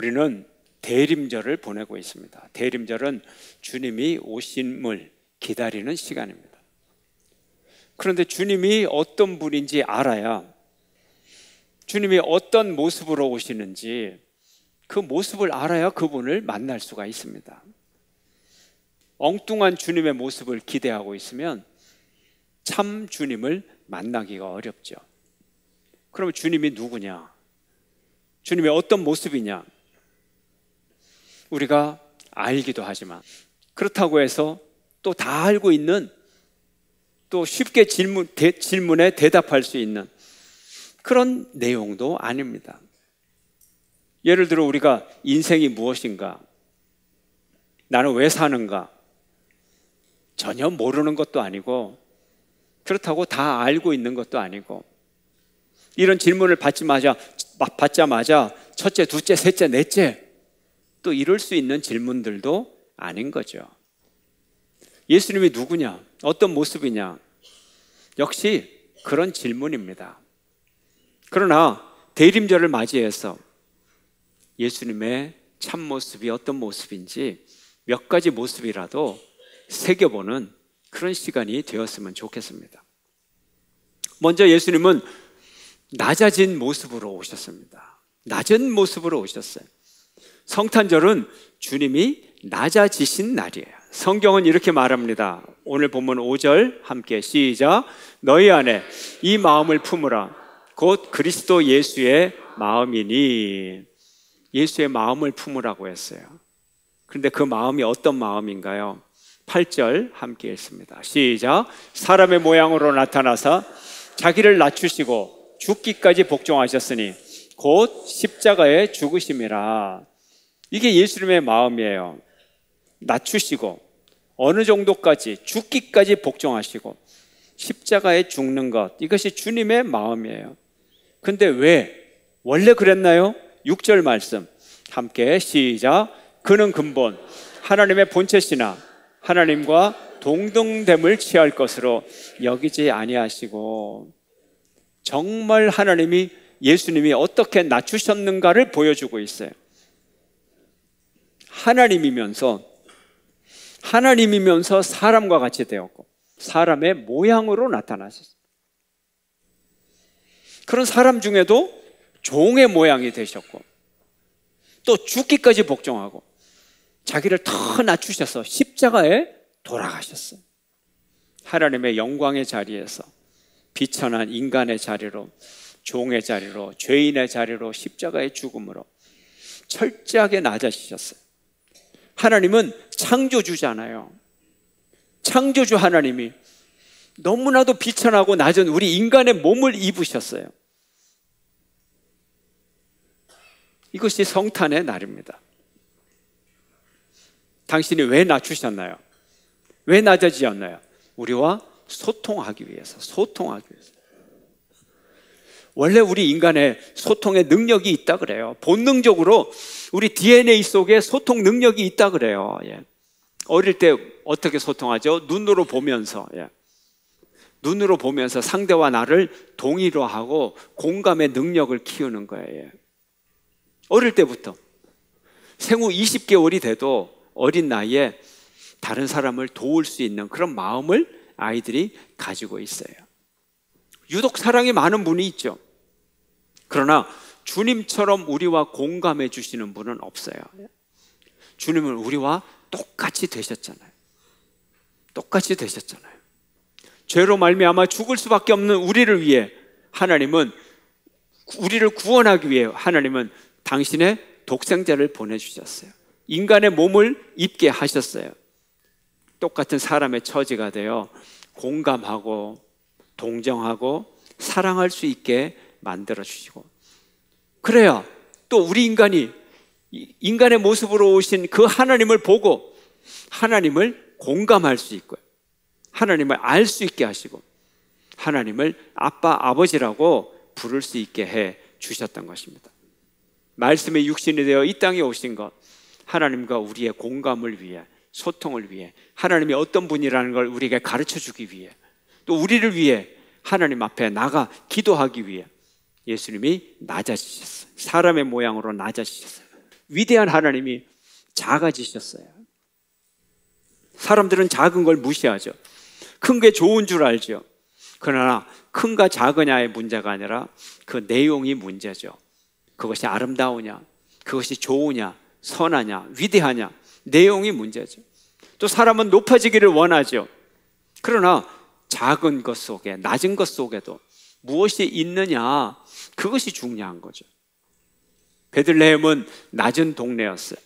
우리는 대림절을 보내고 있습니다. 대림절은 주님이 오심을 기다리는 시간입니다. 그런데 주님이 어떤 분인지 알아야 주님이 어떤 모습으로 오시는지 그 모습을 알아야 그분을 만날 수가 있습니다. 엉뚱한 주님의 모습을 기대하고 있으면 참 주님을 만나기가 어렵죠. 그럼 주님이 누구냐? 주님의 어떤 모습이냐? 우리가 알기도 하지만 그렇다고 해서 또 다 알고 있는 또 쉽게 질문, 대, 질문에 대답할 수 있는 그런 내용도 아닙니다. 예를 들어 우리가 인생이 무엇인가? 나는 왜 사는가? 전혀 모르는 것도 아니고 그렇다고 다 알고 있는 것도 아니고 이런 질문을 받자마자 받자마자 첫째, 둘째, 셋째, 넷째 또 이럴 수 있는 질문들도 아닌 거죠. 예수님이 누구냐? 어떤 모습이냐? 역시 그런 질문입니다. 그러나 대림절을 맞이해서 예수님의 참모습이 어떤 모습인지 몇 가지 모습이라도 새겨보는 그런 시간이 되었으면 좋겠습니다. 먼저 예수님은 낮아진 모습으로 오셨습니다. 낮은 모습으로 오셨어요. 성탄절은 주님이 낮아지신 날이에요. 성경은 이렇게 말합니다. 오늘 본문 5절 함께 시작. 너희 안에 이 마음을 품으라. 곧 그리스도 예수의 마음이니 예수의 마음을 품으라고 했어요. 그런데 그 마음이 어떤 마음인가요? 8절 함께 읽습니다. 시작. 사람의 모양으로 나타나사 자기를 낮추시고 죽기까지 복종하셨으니 곧 십자가에 죽으심이라. 이게 예수님의 마음이에요. 낮추시고 어느 정도까지 죽기까지 복종하시고 십자가에 죽는 것 이것이 주님의 마음이에요. 근데 왜 원래 그랬나요? 6절 말씀 함께 시작 그는 근본 하나님의 본체시나 하나님과 동등됨을 취할 것으로 여기지 아니하시고 정말 하나님이 예수님이 어떻게 낮추셨는가를 보여주고 있어요. 하나님이면서 하나님이면서 사람과 같이 되었고 사람의 모양으로 나타나셨습니다. 그런 사람 중에도 종의 모양이 되셨고 또 죽기까지 복종하고 자기를 더 낮추셔서 십자가에 돌아가셨어요. 하나님의 영광의 자리에서 비천한 인간의 자리로 종의 자리로 죄인의 자리로 십자가의 죽음으로 철저하게 낮아지셨어요. 하나님은 창조주잖아요. 창조주 하나님이 너무나도 비천하고 낮은 우리 인간의 몸을 입으셨어요. 이것이 성탄의 날입니다. 당신이 왜 낮추셨나요? 왜 낮아지셨나요? 우리와 소통하기 위해서, 소통하기 위해서. 원래 우리 인간의 소통의 능력이 있다 그래요. 본능적으로 우리 DNA 속에 소통 능력이 있다 그래요. 예. 어릴 때 어떻게 소통하죠? 눈으로 보면서. 예. 눈으로 보면서 상대와 나를 동의로하고 공감의 능력을 키우는 거예요. 예. 어릴 때부터. 생후 20개월이 돼도 어린 나이에 다른 사람을 도울 수 있는 그런 마음을 아이들이 가지고 있어요. 유독 사랑이 많은 분이 있죠. 그러나 주님처럼 우리와 공감해 주시는 분은 없어요. 주님은 우리와 똑같이 되셨잖아요. 똑같이 되셨잖아요. 죄로 말미암아 죽을 수밖에 없는 우리를 위해 하나님은 우리를 구원하기 위해 하나님은 당신의 독생자를 보내주셨어요. 인간의 몸을 입게 하셨어요. 똑같은 사람의 처지가 되어 공감하고 동정하고 사랑할 수 있게 만들어 주시고 그래야 또 우리 인간이 인간의 모습으로 오신 그 하나님을 보고 하나님을 공감할 수 있고요. 하나님을 알 수 있게 하시고 하나님을 아빠 아버지라고 부를 수 있게 해 주셨던 것입니다. 말씀의 육신이 되어 이 땅에 오신 것 하나님과 우리의 공감을 위해 소통을 위해 하나님이 어떤 분이라는 걸 우리에게 가르쳐 주기 위해 또 우리를 위해 하나님 앞에 나가 기도하기 위해 예수님이 낮아지셨어요. 사람의 모양으로 낮아지셨어요. 위대한 하나님이 작아지셨어요. 사람들은 작은 걸 무시하죠. 큰 게 좋은 줄 알죠. 그러나 큰가 작으냐의 문제가 아니라 그 내용이 문제죠. 그것이 아름다우냐, 그것이 좋으냐, 선하냐, 위대하냐, 내용이 문제죠. 또 사람은 높아지기를 원하죠. 그러나 작은 것 속에, 낮은 것 속에도 무엇이 있느냐 그것이 중요한 거죠. 베들레헴은 낮은 동네였어요.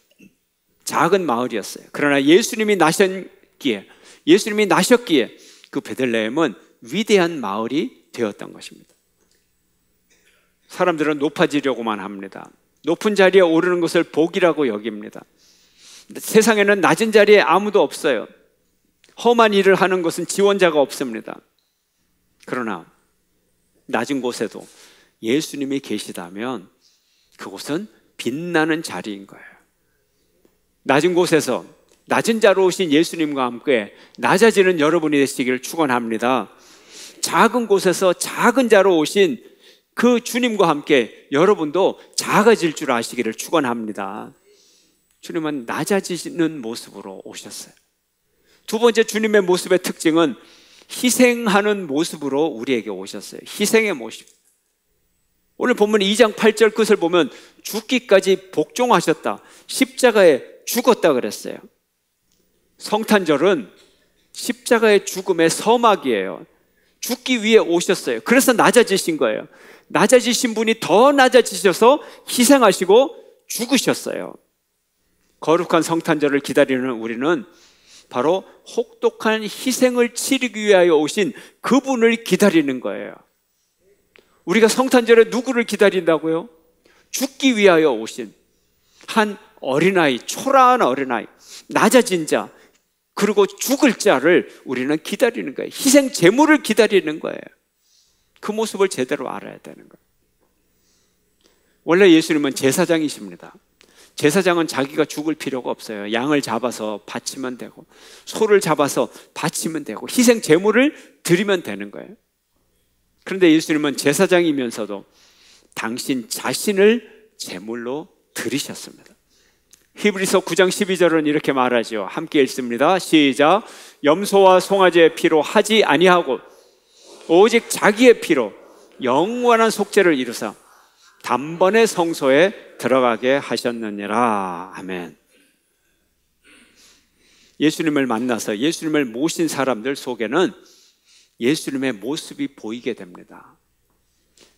작은 마을이었어요. 그러나 예수님이 나셨기에 예수님이 나셨기에 그 베들레헴은 위대한 마을이 되었던 것입니다. 사람들은 높아지려고만 합니다. 높은 자리에 오르는 것을 복이라고 여깁니다. 세상에는 낮은 자리에 아무도 없어요. 험한 일을 하는 것은 지원자가 없습니다. 그러나 낮은 곳에도 예수님이 계시다면 그곳은 빛나는 자리인 거예요. 낮은 곳에서 낮은 자로 오신 예수님과 함께 낮아지는 여러분이 되시기를 축원합니다. 작은 곳에서 작은 자로 오신 그 주님과 함께 여러분도 작아질 줄 아시기를 축원합니다. 주님은 낮아지는 모습으로 오셨어요. 두 번째 주님의 모습의 특징은 희생하는 모습으로 우리에게 오셨어요. 희생의 모습. 오늘 본문 2장 8절 끝을 보면 죽기까지 복종하셨다. 십자가에 죽었다 그랬어요. 성탄절은 십자가의 죽음의 서막이에요. 죽기 위해 오셨어요. 그래서 낮아지신 거예요. 낮아지신 분이 더 낮아지셔서 희생하시고 죽으셨어요. 거룩한 성탄절을 기다리는 우리는 바로 혹독한 희생을 치르기 위하여 오신 그분을 기다리는 거예요. 우리가 성탄절에 누구를 기다린다고요? 죽기 위하여 오신 한 어린아이, 초라한 어린아이, 낮아진 자, 그리고 죽을 자를 우리는 기다리는 거예요. 희생 제물을 기다리는 거예요. 그 모습을 제대로 알아야 되는 거예요. 원래 예수님은 제사장이십니다. 제사장은 자기가 죽을 필요가 없어요. 양을 잡아서 바치면 되고, 소를 잡아서 바치면 되고, 희생 제물을 드리면 되는 거예요. 그런데 예수님은 제사장이면서도 당신 자신을 제물로 드리셨습니다. 히브리서 9장 12절은 이렇게 말하지 함께 읽습니다. 시작. 염소와 송아지의 피로 하지 아니하고 오직 자기의 피로 영원한 속죄를 이루사 단번에 성소에 들어가게 하셨느니라. 아멘. 예수님을 만나서 예수님을 모신 사람들 속에는 예수님의 모습이 보이게 됩니다.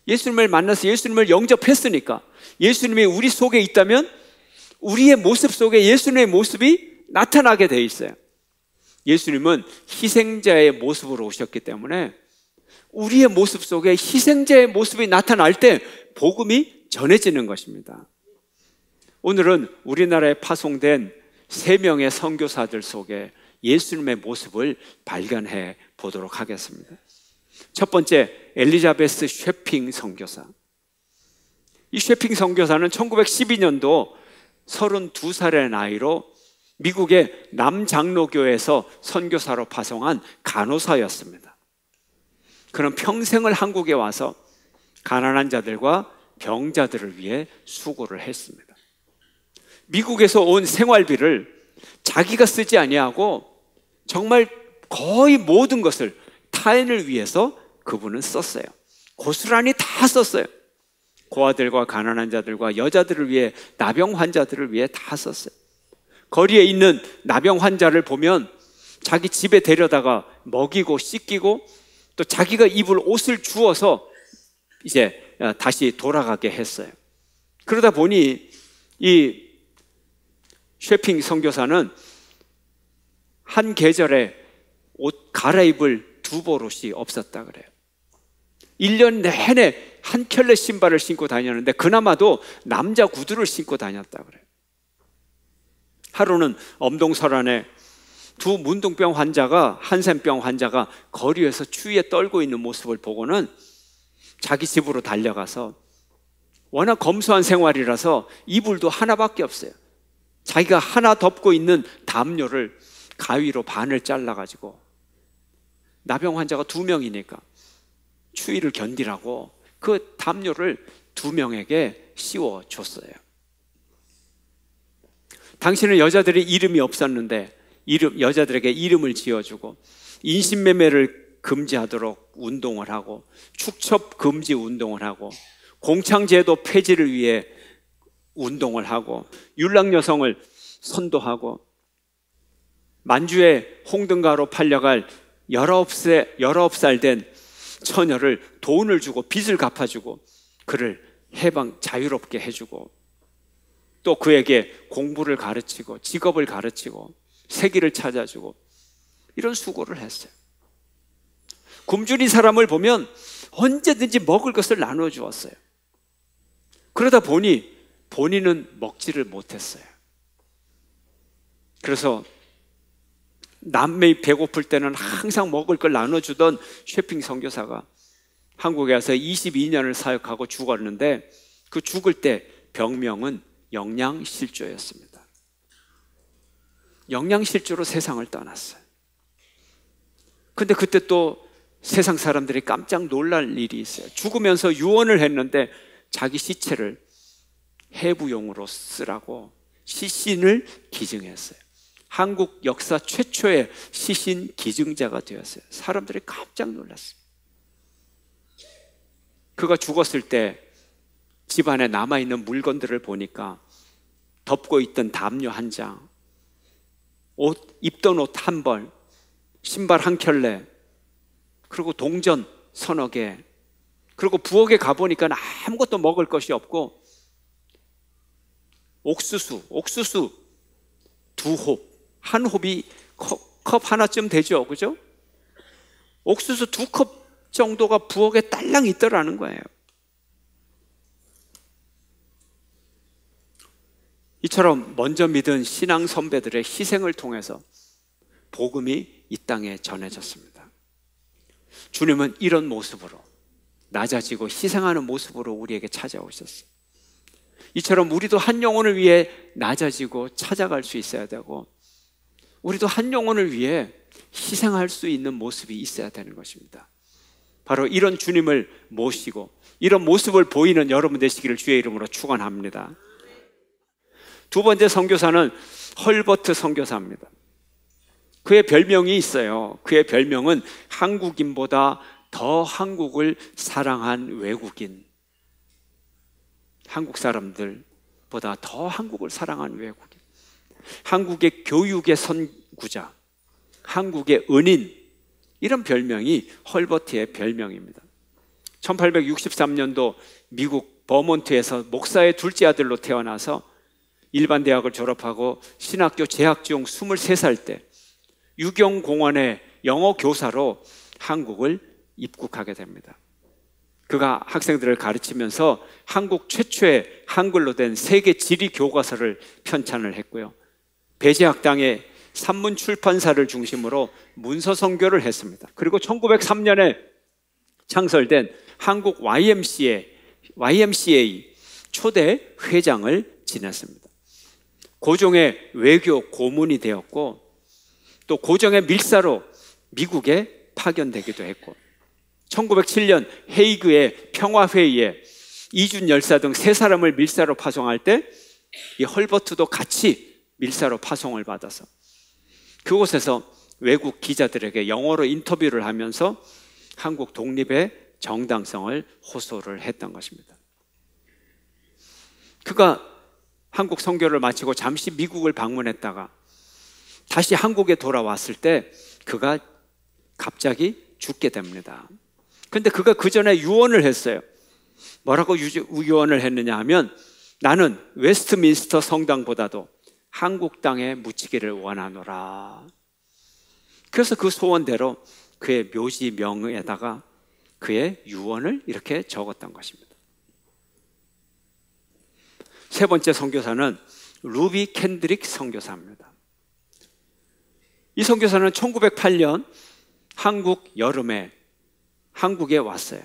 예수님을 만나서 예수님을 영접했으니까 예수님이 우리 속에 있다면 우리의 모습 속에 예수님의 모습이 나타나게 돼 있어요. 예수님은 희생자의 모습으로 오셨기 때문에 우리의 모습 속에 희생자의 모습이 나타날 때 복음이 전해지는 것입니다. 오늘은 우리나라에 파송된 세 명의 선교사들 속에 예수님의 모습을 발견해 보도록 하겠습니다. 첫 번째, 엘리자베스 쉐핑 선교사. 이 쉐핑 선교사는 1912년도 32살의 나이로 미국의 남장로교에서 선교사로 파송한 간호사였습니다. 그는 평생을 한국에 와서 가난한 자들과 병자들을 위해 수고를 했습니다. 미국에서 온 생활비를 자기가 쓰지 아니하고 정말 거의 모든 것을 타인을 위해서 그분은 썼어요. 고스란히 다 썼어요. 고아들과 가난한 자들과 여자들을 위해 나병 환자들을 위해 다 썼어요. 거리에 있는 나병 환자를 보면 자기 집에 데려다가 먹이고 씻기고 또 자기가 입을 옷을 주어서 이제 어, 다시 돌아가게 했어요. 그러다 보니 이 쉐핑 선교사는 한 계절에 옷 갈아입을 두 보롯이 없었다 그래요. 1년 내내 한 켤레 신발을 신고 다녔는데 그나마도 남자 구두를 신고 다녔다 그래요. 하루는 엄동설안에 두 문둥병 환자가 한센병 환자가 거리에서 추위에 떨고 있는 모습을 보고는 자기 집으로 달려가서 워낙 검소한 생활이라서 이불도 하나밖에 없어요. 자기가 하나 덮고 있는 담요를 가위로 반을 잘라가지고 나병 환자가 두 명이니까 추위를 견디라고 그 담요를 두 명에게 씌워줬어요. 당신은 여자들이 이름이 없었는데 이름, 여자들에게 이름을 지어주고 인신매매를 금지하도록 운동을 하고 축첩 금지 운동을 하고 공창제도 폐지를 위해 운동을 하고 율락 여성을 선도하고 만주의 홍등가로 팔려갈 1 9 19살 된 처녀를 돈을 주고 빚을 갚아주고 그를 해방 자유롭게 해주고 또 그에게 공부를 가르치고 직업을 가르치고 세기를 찾아주고 이런 수고를 했어요. 굶주린 사람을 보면 언제든지 먹을 것을 나눠 주었어요. 그러다 보니 본인은 먹지를 못했어요. 그래서 남매이 배고플 때는 항상 먹을 걸 나눠주던 쇼핑 선교사가 한국에 와서 22년을 사역하고 죽었는데 그 죽을 때 병명은 영양실조였습니다. 영양실조로 세상을 떠났어요. 근데 그때 또 세상 사람들이 깜짝 놀랄 일이 있어요. 죽으면서 유언을 했는데 자기 시체를 해부용으로 쓰라고 시신을 기증했어요. 한국 역사 최초의 시신 기증자가 되었어요. 사람들이 깜짝 놀랐어요. 그가 죽었을 때 집안에 남아있는 물건들을 보니까 덮고 있던 담요 한 장, 옷, 입던 옷 한 벌, 신발 한 켤레, 그리고 동전 서너 개, 그리고 부엌에 가보니까 아무것도 먹을 것이 없고, 옥수수, 옥수수 두 홉, 한 홉이 컵, 컵 하나쯤 되죠. 그죠? 옥수수 두 컵 정도가 부엌에 딸랑 있더라는 거예요. 이처럼 먼저 믿은 신앙 선배들의 희생을 통해서 복음이 이 땅에 전해졌습니다. 주님은 이런 모습으로 낮아지고 희생하는 모습으로 우리에게 찾아오셨어요. 이처럼 우리도 한 영혼을 위해 낮아지고 찾아갈 수 있어야 되고 우리도 한 영혼을 위해 희생할 수 있는 모습이 있어야 되는 것입니다. 바로 이런 주님을 모시고 이런 모습을 보이는 여러분 되시기를 주의 이름으로 축원합니다. 두 번째 선교사는 헐버트 선교사입니다. 그의 별명이 있어요. 그의 별명은 한국인보다 더 한국을 사랑한 외국인. 한국 사람들보다 더 한국을 사랑한 외국인. 한국의 교육의 선구자, 한국의 은인 이런 별명이 헐버트의 별명입니다. 1863년도 미국 버몬트에서 목사의 둘째 아들로 태어나서 일반 대학을 졸업하고 신학교 재학 중 23살 때 유경공원의 영어 교사로 한국을 입국하게 됩니다. 그가 학생들을 가르치면서 한국 최초의 한글로 된 세계 지리 교과서를 편찬을 했고요. 배제학당의 산문 출판사를 중심으로 문서 선교를 했습니다. 그리고 1903년에 창설된 한국 YMCA, YMCA 초대 회장을 지냈습니다. 고종의 외교 고문이 되었고 또 고종의 밀사로 미국에 파견되기도 했고 1907년 헤이그의 평화회의에 이준 열사 등 세 사람을 밀사로 파송할 때 이 헐버트도 같이 밀사로 파송을 받아서 그곳에서 외국 기자들에게 영어로 인터뷰를 하면서 한국 독립의 정당성을 호소를 했던 것입니다. 그가 한국 선교를 마치고 잠시 미국을 방문했다가 다시 한국에 돌아왔을 때 그가 갑자기 죽게 됩니다. 근데 그가 그 전에 유언을 했어요. 뭐라고 유언을 했느냐 하면 나는 웨스트민스터 성당보다도 한국 땅에 묻히기를 원하노라. 그래서 그 소원대로 그의 묘지 명에다가 그의 유언을 이렇게 적었던 것입니다. 세 번째 선교사는 루비 캔드릭 선교사입니다. 이 선교사는 1908년 한국 여름에 한국에 왔어요.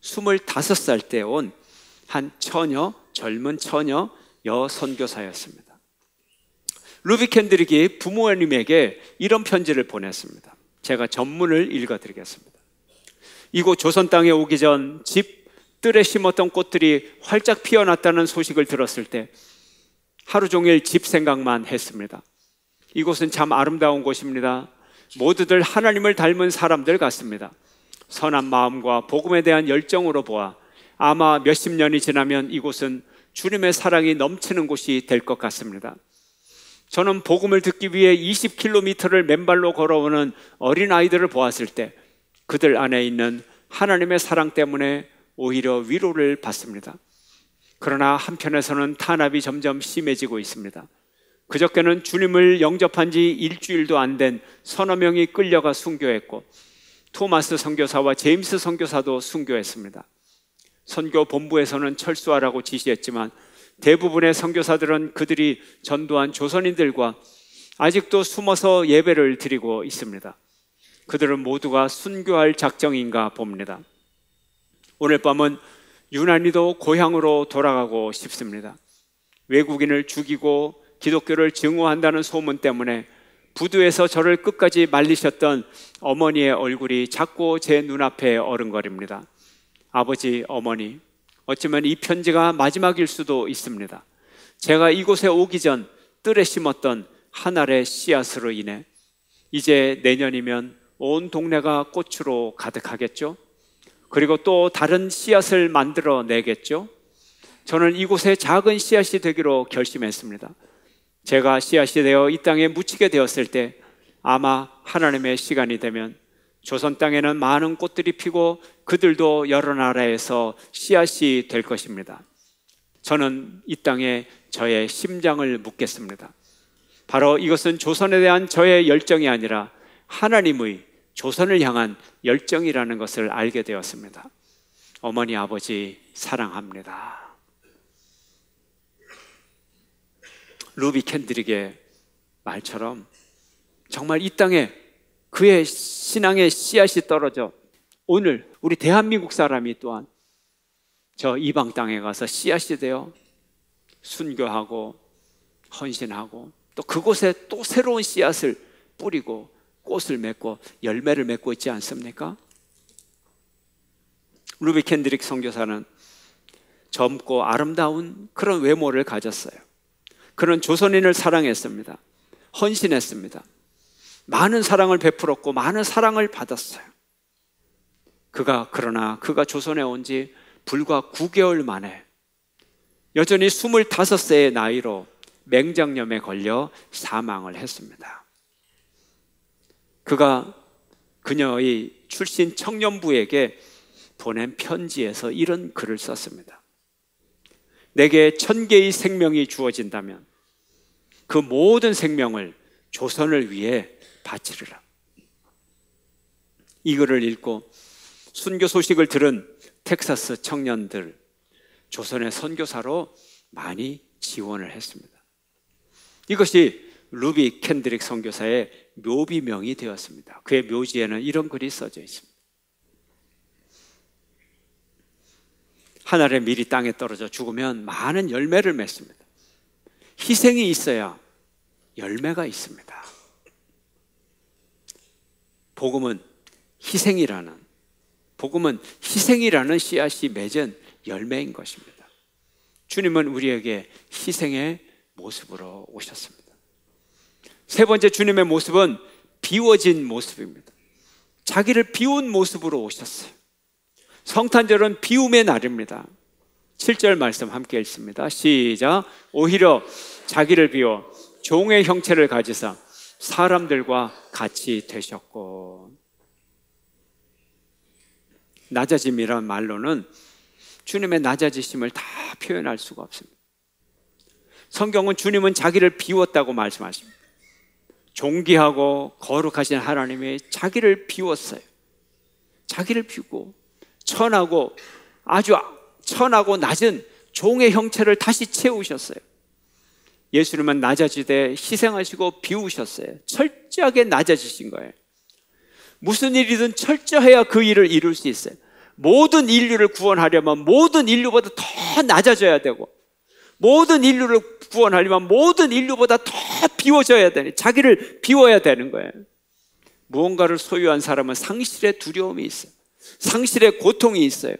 25살 때 온 한 처녀, 젊은 처녀 여 선교사였습니다. 루비 캔드릭이 부모님에게 이런 편지를 보냈습니다. 제가 전문을 읽어드리겠습니다. 이곳 조선 땅에 오기 전 집 뜰에 심었던 꽃들이 활짝 피어났다는 소식을 들었을 때 하루 종일 집 생각만 했습니다. 이곳은 참 아름다운 곳입니다. 모두들 하나님을 닮은 사람들 같습니다. 선한 마음과 복음에 대한 열정으로 보아 아마 몇십 년이 지나면 이곳은 주님의 사랑이 넘치는 곳이 될 것 같습니다. 저는 복음을 듣기 위해 20km를 맨발로 걸어오는 어린 아이들을 보았을 때 그들 안에 있는 하나님의 사랑 때문에 오히려 위로를 받습니다. 그러나 한편에서는 탄압이 점점 심해지고 있습니다. 그저께는 주님을 영접한 지 일주일도 안 된 서너 명이 끌려가 순교했고 토마스 선교사와 제임스 선교사도 순교했습니다. 선교 본부에서는 철수하라고 지시했지만 대부분의 선교사들은 그들이 전도한 조선인들과 아직도 숨어서 예배를 드리고 있습니다. 그들은 모두가 순교할 작정인가 봅니다. 오늘 밤은 유난히도 고향으로 돌아가고 싶습니다. 외국인을 죽이고 기독교를 증오한다는 소문 때문에 부두에서 저를 끝까지 말리셨던 어머니의 얼굴이 자꾸 제 눈앞에 어른거립니다. 아버지, 어머니, 어쩌면 이 편지가 마지막일 수도 있습니다. 제가 이곳에 오기 전 뜰에 심었던 한 알의 씨앗으로 인해 이제 내년이면 온 동네가 꽃으로 가득하겠죠. 그리고 또 다른 씨앗을 만들어 내겠죠. 저는 이곳에 작은 씨앗이 되기로 결심했습니다. 제가 씨앗이 되어 이 땅에 묻히게 되었을 때 아마 하나님의 시간이 되면 조선 땅에는 많은 꽃들이 피고 그들도 여러 나라에서 씨앗이 될 것입니다. 저는 이 땅에 저의 심장을 묻겠습니다. 바로 이것은 조선에 대한 저의 열정이 아니라 하나님의 조선을 향한 열정이라는 것을 알게 되었습니다. 어머니, 아버지, 사랑합니다. 루비 캔드릭의 말처럼 정말 이 땅에 그의 신앙의 씨앗이 떨어져 오늘 우리 대한민국 사람이 또한 저 이방 땅에 가서 씨앗이 되어 순교하고 헌신하고 또 그곳에 또 새로운 씨앗을 뿌리고 꽃을 맺고 열매를 맺고 있지 않습니까? 루비 캔드릭 선교사는 젊고 아름다운 그런 외모를 가졌어요. 그런 조선인을 사랑했습니다. 헌신했습니다. 많은 사랑을 베풀었고 많은 사랑을 받았어요. 그가 그러나 그가 조선에 온 지 불과 9개월 만에 여전히 25세의 나이로 맹장염에 걸려 사망을 했습니다. 그가 그녀의 출신 청년부에게 보낸 편지에서 이런 글을 썼습니다. 내게 천 개의 생명이 주어진다면 그 모든 생명을 조선을 위해 바치리라. 이거를 읽고 순교 소식을 들은 텍사스 청년들 조선의 선교사로 많이 지원을 했습니다. 이것이 루비 캔드릭 선교사의 묘비명이 되었습니다. 그의 묘지에는 이런 글이 써져 있습니다. 한 알의 밀이 땅에 떨어져 죽으면 많은 열매를 맺습니다. 희생이 있어야 열매가 있습니다. 복음은 희생이라는 복음은 희생이라는 씨앗이 맺은 열매인 것입니다. 주님은 우리에게 희생의 모습으로 오셨습니다. 세 번째 주님의 모습은 비워진 모습입니다. 자기를 비운 모습으로 오셨어요. 성탄절은 비움의 날입니다. 7절 말씀 함께 읽습니다. 시작. 오히려 자기를 비워 종의 형체를 가지사 사람들과 같이 되셨고 낮아짐이란 말로는 주님의 낮아지심을 다 표현할 수가 없습니다. 성경은 주님은 자기를 비웠다고 말씀하십니다. 존귀하고 거룩하신 하나님이 자기를 비웠어요. 자기를 비우고 천하고 아주 천하고 낮은 종의 형체를 다시 채우셨어요. 예수님은 낮아지되 희생하시고 비우셨어요. 철저하게 낮아지신 거예요. 무슨 일이든 철저해야 그 일을 이룰 수 있어요. 모든 인류를 구원하려면 모든 인류보다 더 낮아져야 되고 모든 인류를 구원하려면 모든 인류보다 더 비워져야 되는 자기를 비워야 되는 거예요. 무언가를 소유한 사람은 상실의 두려움이 있어요. 상실의 고통이 있어요.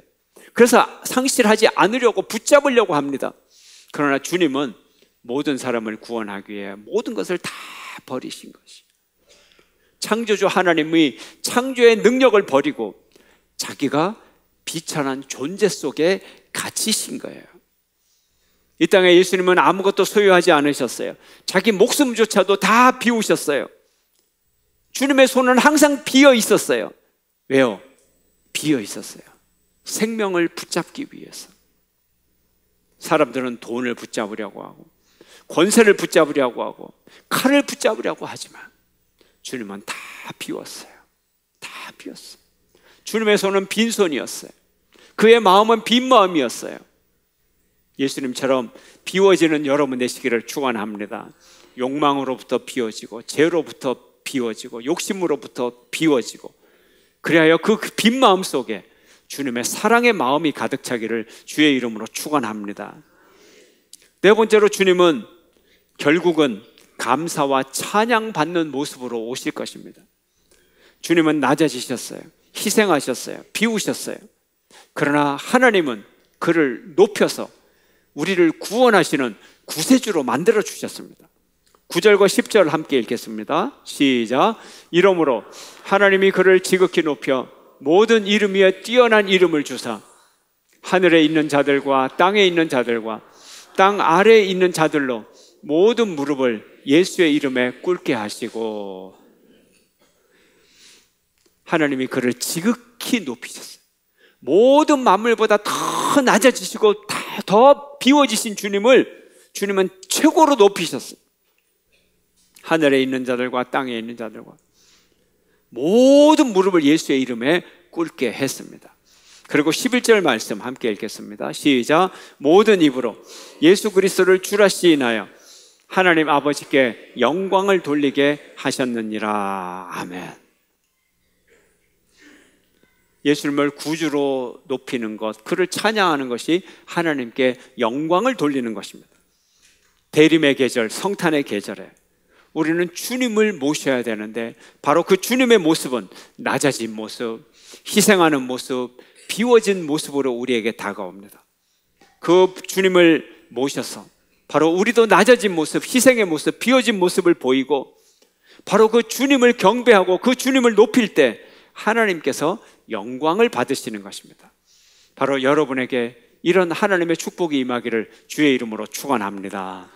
그래서 상실하지 않으려고 붙잡으려고 합니다. 그러나 주님은 모든 사람을 구원하기 위해 모든 것을 다 버리신 것이. 창조주 하나님의 창조의 능력을 버리고 자기가 비천한 존재 속에 갇히신 거예요. 이 땅에 예수님은 아무것도 소유하지 않으셨어요. 자기 목숨조차도 다 비우셨어요. 주님의 손은 항상 비어 있었어요. 왜요? 비어 있었어요. 생명을 붙잡기 위해서. 사람들은 돈을 붙잡으려고 하고, 권세를 붙잡으려고 하고 칼을 붙잡으려고 하지만 주님은 다 비웠어요. 다 비웠어요. 주님의 손은 빈손이었어요. 그의 마음은 빈 마음이었어요. 예수님처럼 비워지는 여러분 되시기를 축원합니다. 욕망으로부터 비워지고 죄로부터 비워지고 욕심으로부터 비워지고 그래야 그빈 마음 속에 주님의 사랑의 마음이 가득 차기를 주의 이름으로 축원합니다. 네 번째로 주님은 결국은 감사와 찬양 받는 모습으로 오실 것입니다. 주님은 낮아지셨어요. 희생하셨어요. 비우셨어요. 그러나 하나님은 그를 높여서 우리를 구원하시는 구세주로 만들어 주셨습니다. 9절과 10절 함께 읽겠습니다. 시작. 이러므로 하나님이 그를 지극히 높여 모든 이름 위에 뛰어난 이름을 주사 하늘에 있는 자들과 땅에 있는 자들과 땅 아래에 있는 자들로 모든 무릎을 예수의 이름에 꿇게 하시고 하나님이 그를 지극히 높이셨어요. 모든 만물보다 더 낮아지시고 더 비워지신 주님을 주님은 최고로 높이셨어요. 하늘에 있는 자들과 땅에 있는 자들과 모든 무릎을 예수의 이름에 꿇게 했습니다. 그리고 11절 말씀 함께 읽겠습니다. 시작. 모든 입으로 예수 그리스도를 주라 시인하여 하나님 아버지께 영광을 돌리게 하셨느니라. 아멘. 예수님을 구주로 높이는 것, 그를 찬양하는 것이 하나님께 영광을 돌리는 것입니다. 대림의 계절, 성탄의 계절에 우리는 주님을 모셔야 되는데 바로 그 주님의 모습은 낮아진 모습, 희생하는 모습, 비워진 모습으로 우리에게 다가옵니다. 그 주님을 모셔서 바로 우리도 낮아진 모습, 희생의 모습, 비워진 모습을 보이고 바로 그 주님을 경배하고 그 주님을 높일 때 하나님께서 영광을 받으시는 것입니다. 바로 여러분에게 이런 하나님의 축복이 임하기를 주의 이름으로 축원합니다.